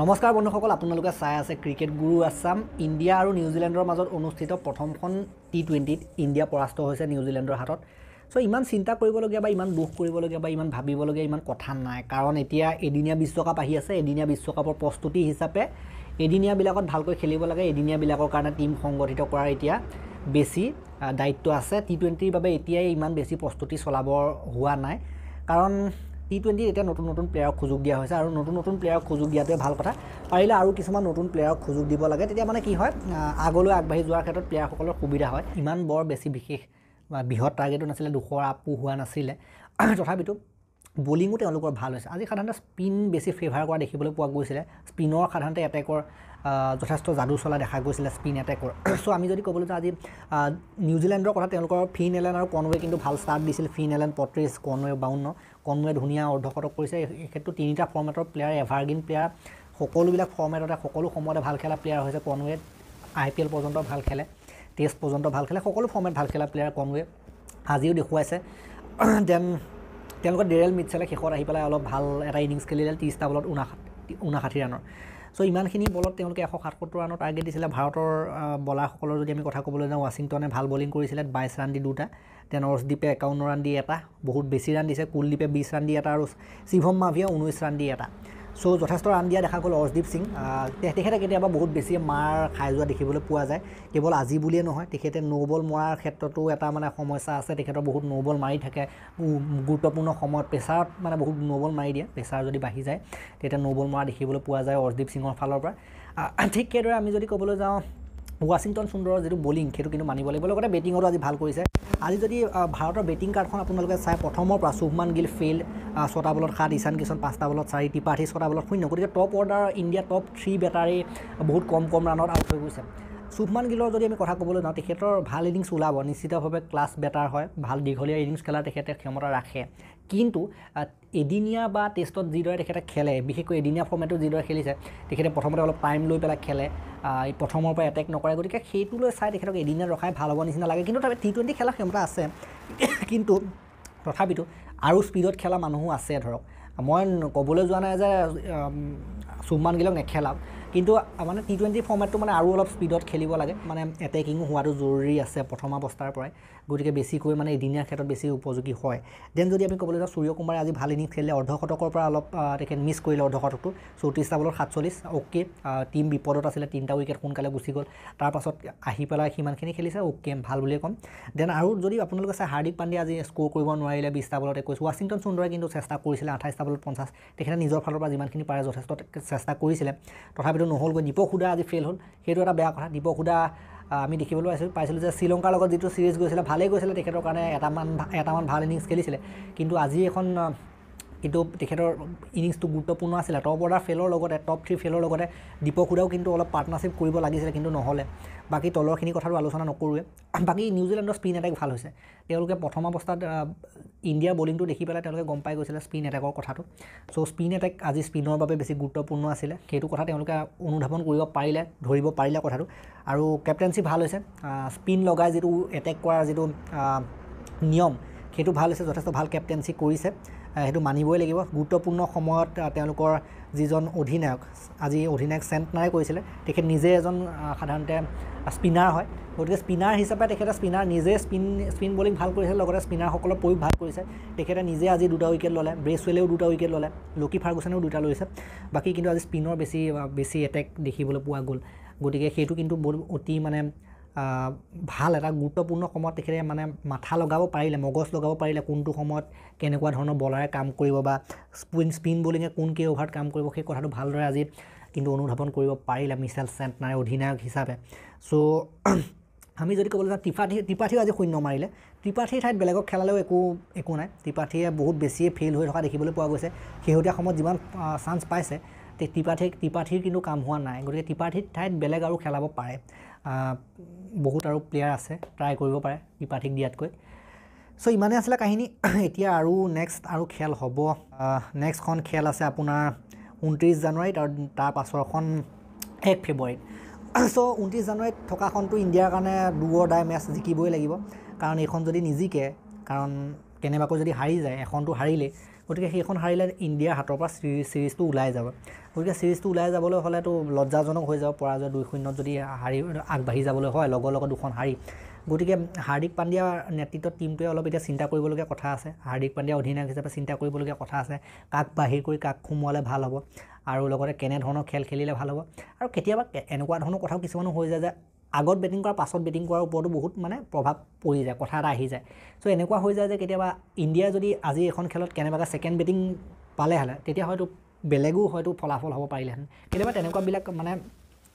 নমস্কাৰ বন্ধুসকল আপোনালোকে চাই আছে ক্ৰিকেট গুৰু আছাম ইণ্ডিয়া আৰু নিউজিলেণ্ডৰ মাজত অনুষ্ঠিত প্ৰথমখন টি টুৱেণ্টিত ইণ্ডিয়া পৰাস্ত হৈছে নিউজিলেণ্ডৰ হাতত চ' ইমান চিন্তা কৰিবলগীয়া বা ইমান দুখ কৰিবলগীয়া বা ইমান ভাবিবলগীয়া ইমান কথা নাই কাৰণ এতিয়া এদিনীয়া বিশ্বকাপ আহি আছে এদিনীয়া বিশ্বকাপৰ প্ৰস্তুতি হিচাপে এদিনীয়াবিলাকত ভালকৈ খেলিব লাগে এদিনীয়াবিলাকৰ কাৰণে টীম সংগঠিত কৰাৰ এতিয়া বেছি দায়িত্ব আছে টি টুৱেণ্টিৰ বাবে এতিয়াই ইমান বেছি প্ৰস্তুতি চলাব হোৱা নাই কাৰণ টি টুৱেণ্টিত এতিয়া নতুন নতুন প্লেয়াৰক সুযোগ দিয়া হৈছে আৰু নতুন নতুন প্লেয়াৰক সুযোগ দিয়াটোৱে ভাল কথা পাৰিলে আৰু কিছুমান নতুন প্লেয়াৰক সুযোগ দিব লাগে তেতিয়া মানে কি হয় আগলৈ আগবাঢ়ি যোৱাৰ ক্ষেত্ৰত প্লেয়াৰসকলৰ সুবিধা হয় ইমান বৰ বেছি বিশেষ বৃহৎ টাৰ্গেটো নাছিলে দুখৰ আপো হোৱা নাছিলে তথাপিতো বলিঙো তেওঁলোকৰ ভাল হৈছে আজি সাধাৰণতে স্পিন বেছি ফেভাৰ কৰা দেখিবলৈ পোৱা গৈছিলে স্পিনৰ সাধাৰণতে এটেকৰ যথেষ্ট যাদু চলা দেখা গৈছিলে স্পিন এটেকৰ চ' আমি যদি ক'বলৈ যাওঁ আজি নিউজিলেণ্ডৰ কথা তেওঁলোকৰ ফিন এলেন আৰু কনৱে কিন্তু ভাল ষ্টাৰ্ট দিছিল ফিন এলেন পত্ৰিছ কনৱে বাউন্ন কনৱে ধুনীয়া অৰ্ধশতক কৰিছে এই ক্ষেত্ৰত তিনিটা ফৰ্মেটৰ প্লেয়াৰ এভাৰগ্ৰীণ প্লেয়াৰ সকলোবিলাক ফৰ্মেটতে সকলো সময়তে ভাল খেলা প্লেয়াৰ হৈছে কনৱে আই পি এল পৰ্যন্ত ভাল খেলে টেষ্ট পৰ্যন্ত ভাল খেলে সকলো ফৰ্মেট ভাল খেলা প্লেয়াৰ কনৱে আজিও দেখুৱাইছে দেন তেওঁলোকৰ ডেৰেল মিটছেলে শেষত আহি পেলাই অলপ ভাল এটা ইনিংছ খেলিলে ত্ৰিছটা বলত ঊনাষাঠি ঊনাষাঠি ৰাণৰ চ' ইমানখিনি বলত তেওঁলোকে এশ সাতসত্তৰ ৰাণৰ টাৰ্গেট দিছিলে ভাৰতৰ বলাৰসকলৰ যদি আমি কথা ক'বলৈ যাওঁ ৱাশ্বিংটনে ভাল বলিং কৰিছিলে বাইছ ৰাণ দি দুটা তেন নৰ্ছদ্বীপে একাৱন্ন ৰাণ দি এটা বহুত বেছি ৰাণ দিছে কুলদ্বীপে বিছ ৰাণ দি এটা আৰু শিভম মাভিয়ে ঊনৈছ ৰাণ দি এটা চ' যথেষ্ট ৰাণ দিয়া দেখা গ'ল অৰ্জদীপ সিং তেখেতে কেতিয়াবা বহুত বেছিয়ে মাৰ খাই যোৱা দেখিবলৈ পোৱা যায় কেৱল আজি বুলিয়ে নহয় তেখেতে নৌবল মৰাৰ ক্ষেত্ৰতো এটা মানে সমস্যা আছে তেখেতৰ বহুত নৌবল মাৰি থাকে গুৰুত্বপূৰ্ণ সময়ত প্ৰেছাৰত মানে বহুত নৌবল মাৰি দিয়ে প্ৰেছাৰ যদি বাঢ়ি যায় তেতিয়া নৌবল মৰা দেখিবলৈ পোৱা যায় অৰ্জদীপ সিঙৰ ফালৰ পৰা ঠিক সেইদৰে আমি যদি ক'বলৈ যাওঁ ৱাশ্বিংটন সুন্দৰৰ যিটো বলিং সেইটো কিন্তু মানিব লাগিব লগতে বেটিঙতো আজি ভাল কৰিছে আজি যদি ভাৰতৰ বেটিং কাৰ্ডখন আপোনালোকে চাই প্ৰথমৰ পৰা শুভমান গিল ফেইল ছটা বলত সাত ঈশান কিশন পাঁচটা বলত চাৰি ত্ৰিপাঠী ছটা বলত শূন্য গতিকে top order India top three বেটাৰী বহুত কম কম ৰাণত আউট হৈ গৈছে শুভমান গিলৰ যদি আমি কথা ক'বলৈ যাওঁ তেখেতৰ ভাল ইনিংছ ওলাব নিশ্চিতভাৱে ক্লাছ বেটাৰ হয় ভাল দীঘলীয়া ইনিংছ খেলাৰ তেখেতে ক্ষমতা ৰাখে কিন্তু এদিনীয়া বা টেষ্টত যিদৰে তেখেতে খেলে বিশেষকৈ এদিনীয়া ফৰ্মেটত যিদৰে খেলিছে তেখেতে প্ৰথমতে অলপ টাইম লৈ পেলাই খেলে প্ৰথমৰ পৰা এটেক নকৰে গতিকে সেইটো লৈ চাই তেখেতক এদিনীয়া ৰখাই ভাল হ'ব নিচিনা লাগে কিন্তু তাৰ টি টুৱেণ্টি খেলাৰ ক্ষমতা আছে কিন্তু তথাপিতো আৰু স্পীডত খেলা মানুহো আছে ধৰক মই ক'বলৈ যোৱা নাই যে চুমান গিলক নেখেলাওঁ কিন্তু মানে টি টুৱেণ্টি ফৰ্মেটটো মানে আৰু অলপ স্পীডত খেলিব লাগে মানে এটেকিঙো হোৱাটো জৰুৰী আছে প্ৰথম অৱস্থাৰ পৰাই গতিকে বেছিকৈ মানে এদিনীয়া ক্ষেত্ৰত বেছি উপযোগী হয় দেন যদি আমি ক'বলৈ যাওঁ সূৰ্য কুমাৰে আজি ভাল ইনিংছ খেলিলে অৰ্ধশতকৰ পৰা অলপ তেখেত মিছ কৰিলে অৰ্ধশতকটো চৌত্ৰিছটা বলত সাতচল্লিছ অ'কে টীম বিপদত আছিলে তিনিটা উইকেট সোনকালে গুচি গ'ল তাৰপাছত আহি পেলাই সিমানখিনি খেলিছে অ'কে ভাল বুলিয়ে ক'ম দেন আৰু যদি আপোনালোকে চাই হাৰ্দিক পাণ্ডে আজি স্ক'ৰ কৰিব নোৱাৰিলে বিছটা বলত একৈছ ৱাশ্বিংটন সুন্দৰে কিন্তু চেষ্টা কৰিছিলে আঠাইছটা বলত পঞ্চাছ তেখেতে নিজৰ ফালৰ পৰা যিমানখিনি পাৰে যথেষ্ট চেষ্টা কৰিছিলে তথাপিতো সেইটো নহ'লগৈ দীপক হুদা আজি ফেইল হ'ল সেইটো এটা বেয়া কথা দীপক হুদা আমি দেখিবলৈ পাইছিলোঁ পাইছিলোঁ যে শ্ৰীলংকাৰ লগত যিটো ছিৰিজ গৈছিলে ভালেই গৈছিলে তেখেতৰ কাৰণে এটামান এটামান ভাল ইনিংছ খেলিছিলে কিন্তু আজি এখন কিন্তু তেখেতৰ ইনিংছটো গুৰুত্বপূৰ্ণ আছিলে টপ অৰ্ডাৰ ফেলৰ লগতে টপ থ্ৰী ফেলৰ লগতে দীপক হুদাও কিন্তু অলপ পাৰ্টনাৰশ্বিপ কৰিব লাগিছিলে কিন্তু নহ'লে বাকী তলৰখিনি কথাটো আলোচনা নকৰোঁৱে বাকী নিউজিলেণ্ডৰ স্পিন এটেক ভাল হৈছে তেওঁলোকে প্ৰথম অৱস্থাত ইণ্ডিয়াৰ বলিংটো দেখি পেলাই তেওঁলোকে গম পাই গৈছিলে স্পিন এটেকৰ কথাটো চ' স্পিন এটেক আজি স্পিনৰ বাবে বেছি গুৰুত্বপূৰ্ণ আছিলে সেইটো কথা তেওঁলোকে অনুধাৱন কৰিব পাৰিলে ধৰিব পাৰিলে কথাটো আৰু কেপ্টেঞ্চি ভাল হৈছে স্পিন লগাই যিটো এটেক কৰাৰ যিটো নিয়ম সেইটো ভাল হৈছে যথেষ্ট ভাল কেপ্টেঞ্চি কৰিছে সেইটো মানিবই লাগিব গুৰুত্বপূৰ্ণ সময়ত তেওঁলোকৰ যিজন অধিনায়ক আজি অধিনায়ক চেণ্টনাৰে কৈছিলে তেখেত নিজে এজন সাধাৰণতে স্পিনাৰ হয় গতিকে স্পিনাৰ হিচাপে তেখেতে স্পিনাৰ নিজে স্পিন স্পিন বলিং ভাল কৰিছে লগতে স্পিনাৰসকলৰ প্ৰয়োগ ভাল কৰিছে তেখেতে নিজে আজি দুটা উইকেট ল'লে ব্ৰেছৱেলেও দুটা উইকেট ল'লে লকি ফাৰ্গুচনেও দুটা লৈছে বাকী কিন্তু আজি স্পিনৰ বেছি বেছি এটেক দেখিবলৈ পোৱা গ'ল গতিকে সেইটো কিন্তু বহুত অতি মানে ভাল এটা গুৰুত্বপূৰ্ণ সময়ত তেখেতে মানে মাথা লগাব পাৰিলে মগজ লগাব পাৰিলে কোনটো সময়ত কেনেকুৱা ধৰণৰ বলাৰে কাম কৰিব বা স্পিন স্পিন বলিঙে কোনকেই অভাৰত কাম কৰিব সেই কথাটো ভালদৰে আজি কিন্তু অনুধাৱন কৰিব পাৰিলে মিছেল চেণ্টনাৰ অধিনায়ক হিচাপে চ' আমি যদি ক'বলৈ যাওঁ ত্ৰিপাঠী ত্ৰিপাঠীও আজি শূন্য মাৰিলে ত্ৰিপাঠীৰ ঠাইত বেলেগক খেলালেও একো একো নাই ত্ৰিপাঠীয়ে বহুত বেছিয়ে ফেইল হৈ থকা দেখিবলৈ পোৱা গৈছে শেহতীয়া সময়ত যিমান চাঞ্চ পাইছে ত্ৰিপাঠীক ত্ৰিপাঠীৰ কিন্তু কাম হোৱা নাই গতিকে ত্ৰিপাঠীৰ ঠাইত বেলেগ আৰু খেলাব পাৰে বহুত আৰু প্লেয়াৰ আছে ট্ৰাই কৰিব পাৰে বিপাঠিক দিয়াতকৈ চ' ইমানেই আছিলে কাহিনী এতিয়া আৰু নেক্সট আৰু খেল হ'ব নেক্সটখন খেল আছে আপোনাৰ ঊনত্ৰিছ জানুৱাৰীত আৰু তাৰ পাছৰখন এক ফেব্ৰুৱাৰীত চ' ঊনত্ৰিছ জানুৱাৰীত থকাখনটো ইণ্ডিয়াৰ কাৰণে দুৱৰ দাই মেচ জিকিবই লাগিব কাৰণ এইখন যদি নিজিকে কাৰণ কেনেবাকৈ যদি হাৰি যায় এখনটো হাৰিলেই গতিকে সেইখন হাৰিলে ইণ্ডিয়াৰ হাতৰ পৰা চিৰিজ চিৰিজটো ওলাই যাব গতিকে ছিৰিজটো ওলাই যাবলৈ হ'লেতো লজ্জাজনক হৈ যাব পৰা যায় দুই শূন্যত যদি হাৰি আগবাঢ়ি যাবলৈ হয় লগৰ লগত দুখন হাৰি গতিকে হাৰ্দিক পাণ্ডিয়াৰ নেতৃত্বত টীমটোৱে অলপ এতিয়া চিন্তা কৰিবলগীয়া কথা আছে হাৰ্দিক পাণ্ডিয়া অধিনায়ক হিচাপে চিন্তা কৰিবলগীয়া কথা আছে কাক বাহিৰ কৰি কাক সোমোৱালে ভাল হ'ব আৰু লগতে কেনেধৰণৰ খেল খেলিলে ভাল হ'ব আৰু কেতিয়াবা এনেকুৱা ধৰণৰ কথাও কিছুমানো হৈ যায় যে আগত বেটিং কৰা পাছত বেটিং কৰাৰ ওপৰতো বহুত মানে প্ৰভাৱ পৰি যায় কথা এটা আহি যায় চ' এনেকুৱা হৈ যায় যে কেতিয়াবা ইণ্ডিয়া যদি আজি এখন খেলত কেনেবাকৈ ছেকেণ্ড বেটিং পালে হ'লে তেতিয়া হয়তো বেলেগো হয়তো ফলাফল হ'ব পাৰিলেহেঁতেন কেতিয়াবা তেনেকুৱাবিলাক মানে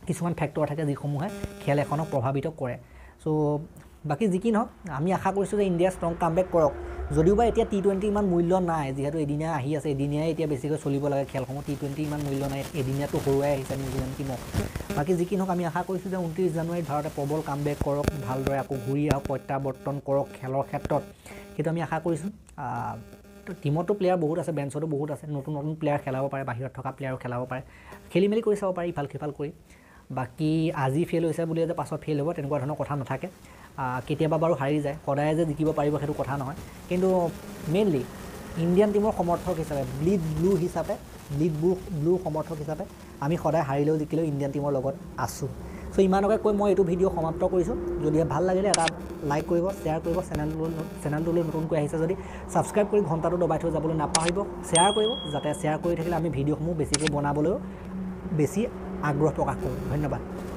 কিছুমান ফেক্টৰ থাকে যিসমূহে খেল এখনক প্ৰভাৱিত কৰে চ' বাকী যি কি নহওক আমি আশা কৰিছোঁ যে ইণ্ডিয়া ষ্ট্ৰং কাম বেক কৰক যদিওবা এতিয়া টি টুৱেণ্টি ইমান মূল্য নাই যিহেতু এদিনীয়া আহি আছে এদিনীয়াই এতিয়া বেছিকৈ চলিব লাগে খেলসমূহ টি টুৱেণ্টি ইমান মূল্য নাই এদিনীয়াটো সৰুৱাই আহিছে নিউজিলেণ্ড টিমক বাকী যি কি নহওক আমি আশা কৰিছোঁ যে ঊনত্ৰিছ জানুৱাৰীত ভাৰতে প্ৰবল কাম বেক কৰক ভালদৰে আকৌ ঘূৰি আহক প্ৰত্যাৱৰ্তন কৰক খেলৰ ক্ষেত্ৰত সেইটো আমি আশা কৰিছোঁ টিমতো প্লেয়াৰ বহুত আছে বেঞ্চতো বহুত আছে নতুন নতুন প্লেয়াৰ খেলাব পাৰে বাহিৰত থকা প্লেয়াৰো খেলাব পাৰে খেলি মেলি কৰি চাব পাৰে ইফাল সিফাল কৰি বাকী আজি ফেইল হৈছে বুলি যে পাছত ফেইল হ'ব তেনেকুৱা ধৰণৰ কথা নাথাকে কেতিয়াবা বাৰু হাৰি যায় সদায় যে জিকিব পাৰিব সেইটো কথা নহয় কিন্তু মেইনলি ইণ্ডিয়ান টীমৰ সমৰ্থক হিচাপে ব্লিড ব্লু হিচাপে ব্লিড ব্লু ব্লু সমৰ্থক হিচাপে আমি সদায় হাৰিলেও জিকিলেও ইণ্ডিয়ান টীমৰ লগত আছোঁ চ' ইমানকে কৈ মই এইটো ভিডিঅ' সমাপ্ত কৰিছোঁ যদিহে ভাল লাগিলে এটা লাইক কৰিব শ্বেয়াৰ কৰিব চেনেলটোলৈ চেনেলটোলৈ নতুনকৈ আহিছে যদি ছাবস্ক্ৰাইব কৰি ঘণ্টাটো দবাই থৈ যাবলৈ নাপাহৰিব শ্বেয়াৰ কৰিব যাতে শ্বেয়াৰ কৰি থাকিলে আমি ভিডিঅ'সমূহ বেছিকৈ বনাবলৈও বেছি আগ্ৰহ প্ৰকাশ কৰোঁ ধন্যবাদ